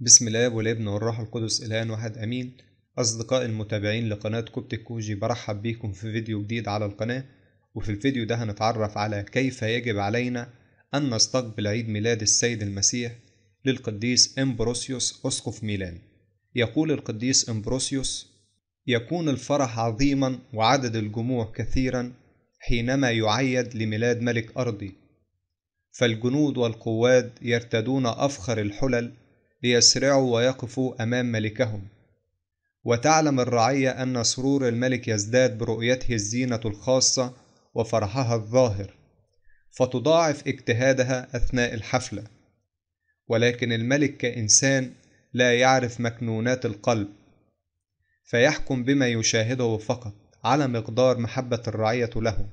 بسم الله والابن والروح القدس الان واحد امين اصدقائي المتابعين لقناة كوبتك كوجي برحب بيكم في فيديو جديد على القناة وفي الفيديو ده هنتعرف على كيف يجب علينا ان نستقبل عيد ميلاد السيد المسيح للقديس امبروسيوس اسقف ميلان يقول القديس امبروسيوس يكون الفرح عظيما وعدد الجموع كثيرا حينما يعيد لميلاد ملك ارضي فالجنود والقواد يرتدون افخر الحلل ليسرعوا ويقفوا أمام ملكهم وتعلم الرعية أن سرور الملك يزداد برؤيته الزينة الخاصة وفرحها الظاهر فتضاعف اجتهادها أثناء الحفلة ولكن الملك كإنسان لا يعرف مكنونات القلب فيحكم بما يشاهده فقط على مقدار محبة الرعية له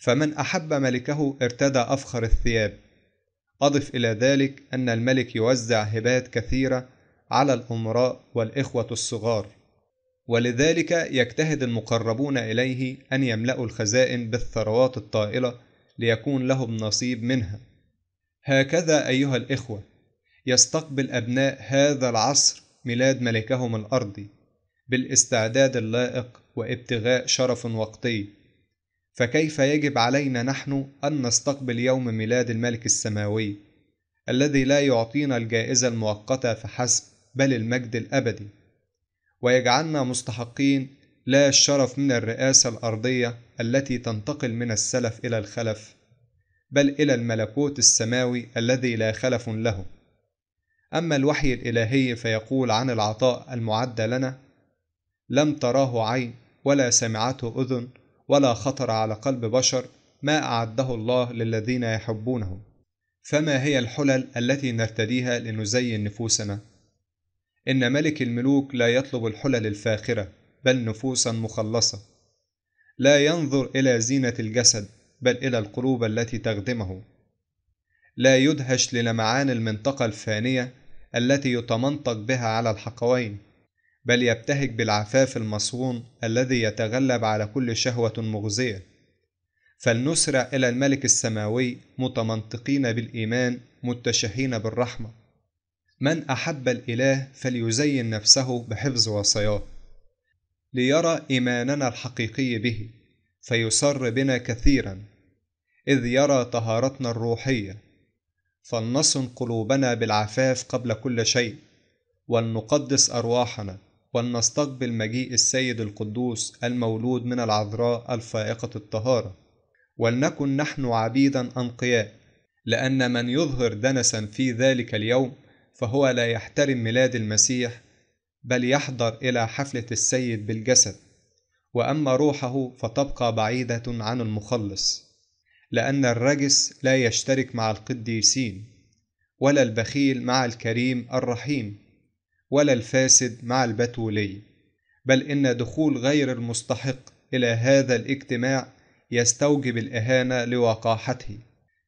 فمن أحب ملكه ارتدى أفخر الثياب أضف إلى ذلك أن الملك يوزع هبات كثيرة على الأمراء والإخوة الصغار ولذلك يجتهد المقربون إليه أن يملأوا الخزائن بالثروات الطائلة ليكون لهم نصيب منها هكذا أيها الإخوة يستقبل أبناء هذا العصر ميلاد ملكهم الأرضي بالاستعداد اللائق وابتغاء شرف وقتي فكيف يجب علينا نحن أن نستقبل يوم ميلاد الملك السماوي الذي لا يعطينا الجائزة المؤقتة فحسب بل المجد الأبدي ويجعلنا مستحقين لا الشرف من الرئاسة الأرضية التي تنتقل من السلف إلى الخلف بل إلى الملكوت السماوي الذي لا خلف له أما الوحي الإلهي فيقول عن العطاء المعد لنا لم تراه عين ولا سمعته أذن ولا خطر على قلب بشر ما أعده الله للذين يحبونه فما هي الحلل التي نرتديها لنزين نفوسنا إن ملك الملوك لا يطلب الحلل الفاخرة بل نفوسا مخلصة لا ينظر إلى زينة الجسد بل إلى القلوب التي تخدمه لا يدهش للمعان المنطقة الفانية التي يتمنطق بها على الحقوين بل يبتهج بالعفاف المصون الذي يتغلب على كل شهوة مغزية فلنسرع إلى الملك السماوي متمنطقين بالإيمان متشهين بالرحمة من أحب الإله فليزين نفسه بحفظ وصاياه ليرى إيماننا الحقيقي به فيسر بنا كثيرا إذ يرى طهارتنا الروحية فلنصن قلوبنا بالعفاف قبل كل شيء ولنقدس أرواحنا ولنستقبل مجيء السيد القدوس المولود من العذراء الفائقة الطهارة ولنكن نحن عبيدا أنقياء لأن من يظهر دنسا في ذلك اليوم فهو لا يحترم ميلاد المسيح بل يحضر إلى حفلة السيد بالجسد وأما روحه فتبقى بعيدة عن المخلص لأن الرجس لا يشترك مع القديسين ولا البخيل مع الكريم الرحيم ولا الفاسد مع البتولي بل إن دخول غير المستحق إلى هذا الاجتماع يستوجب الإهانة لوقاحته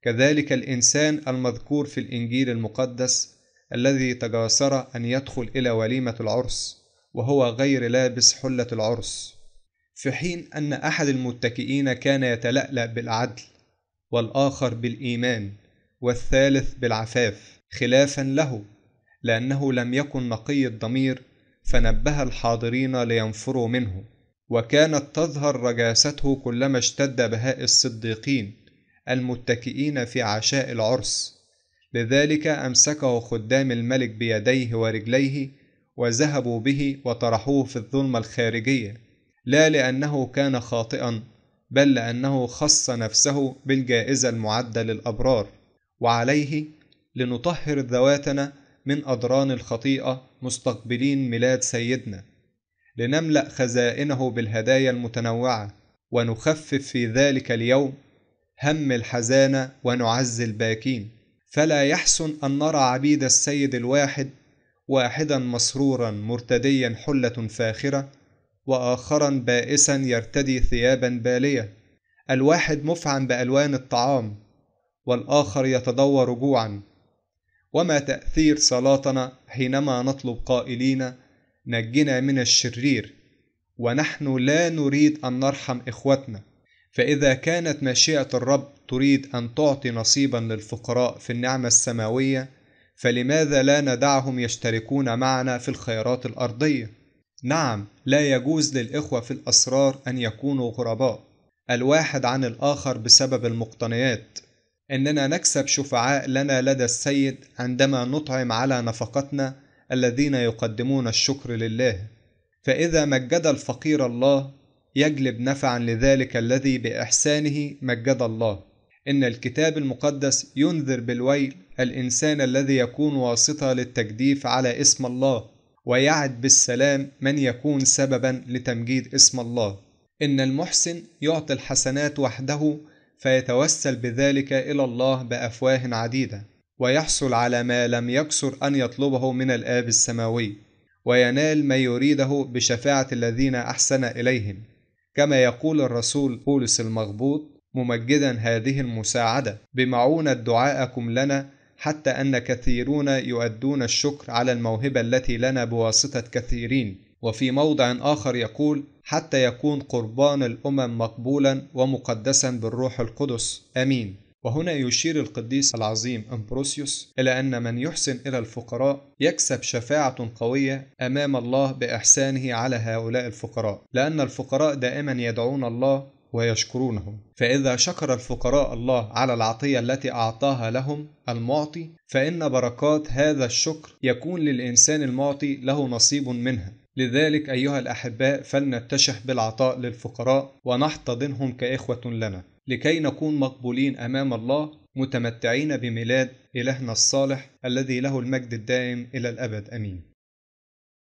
كذلك الإنسان المذكور في الإنجيل المقدس الذي تجاسر أن يدخل إلى وليمة العرس وهو غير لابس حلة العرس في حين أن أحد المتكئين كان يتلألأ بالعدل والآخر بالإيمان والثالث بالعفاف خلافا له لأنه لم يكن نقي الضمير فنبه الحاضرين لينفروا منه وكانت تظهر رجاسته كلما اشتد بهاء الصديقين المتكئين في عشاء العرس لذلك أمسكه خدام الملك بيديه ورجليه وذهبوا به وطرحوه في الظلمة الخارجية لا لأنه كان خاطئا بل لأنه خص نفسه بالجائزة المعدة للأبرار وعليه لنطهر ذواتنا من أدران الخطيئة مستقبلين ميلاد سيدنا لنملأ خزائنه بالهدايا المتنوعة ونخفف في ذلك اليوم هم الحزانة ونعز الباكين فلا يحسن أن نرى عبيد السيد الواحد واحدا مسرورا مرتديا حلة فاخرة وآخرا بائسا يرتدي ثيابا بالية الواحد مفعم بألوان الطعام والآخر يتضور جوعا وما تأثير صلاتنا حينما نطلب قائلين نجنا من الشرير ونحن لا نريد أن نرحم إخوتنا فإذا كانت مشيئة الرب تريد أن تعطي نصيبا للفقراء في النعمة السماوية فلماذا لا ندعهم يشتركون معنا في الخيرات الأرضية؟ نعم لا يجوز للإخوة في الأسرار أن يكونوا غرباء الواحد عن الآخر بسبب المقتنيات اننا نكسب شفعاء لنا لدى السيد عندما نطعم على نفقتنا الذين يقدمون الشكر لله فاذا مجد الفقير الله يجلب نفعا لذلك الذي باحسانه مجد الله ان الكتاب المقدس ينذر بالويل الانسان الذي يكون واسطه للتجديف على اسم الله ويعد بالسلام من يكون سببا لتمجيد اسم الله ان المحسن يعطي الحسنات وحده فيتوسل بذلك إلى الله بأفواه عديدة ويحصل على ما لم يكسر أن يطلبه من الآب السماوي وينال ما يريده بشفاعة الذين أحسن إليهم كما يقول الرسول بولس المغبوط ممجدا هذه المساعدة بمعونة دعاءكم لنا حتى أن كثيرون يؤدون الشكر على الموهبة التي لنا بواسطة كثيرين وفي موضع آخر يقول حتى يكون قربان الأمم مقبولا ومقدسا بالروح القدس آمين وهنا يشير القديس العظيم أمبروسيوس إلى أن من يحسن إلى الفقراء يكسب شفاعة قوية أمام الله بإحسانه على هؤلاء الفقراء لأن الفقراء دائما يدعون الله ويشكرونه فإذا شكر الفقراء الله على العطية التي أعطاها لهم المعطي فإن بركات هذا الشكر يكون للإنسان المعطي له نصيب منها لذلك أيها الأحباء فلنتشح بالعطاء للفقراء ونحتضنهم كإخوة لنا لكي نكون مقبولين أمام الله متمتعين بميلاد إلهنا الصالح الذي له المجد الدائم إلى الأبد آمين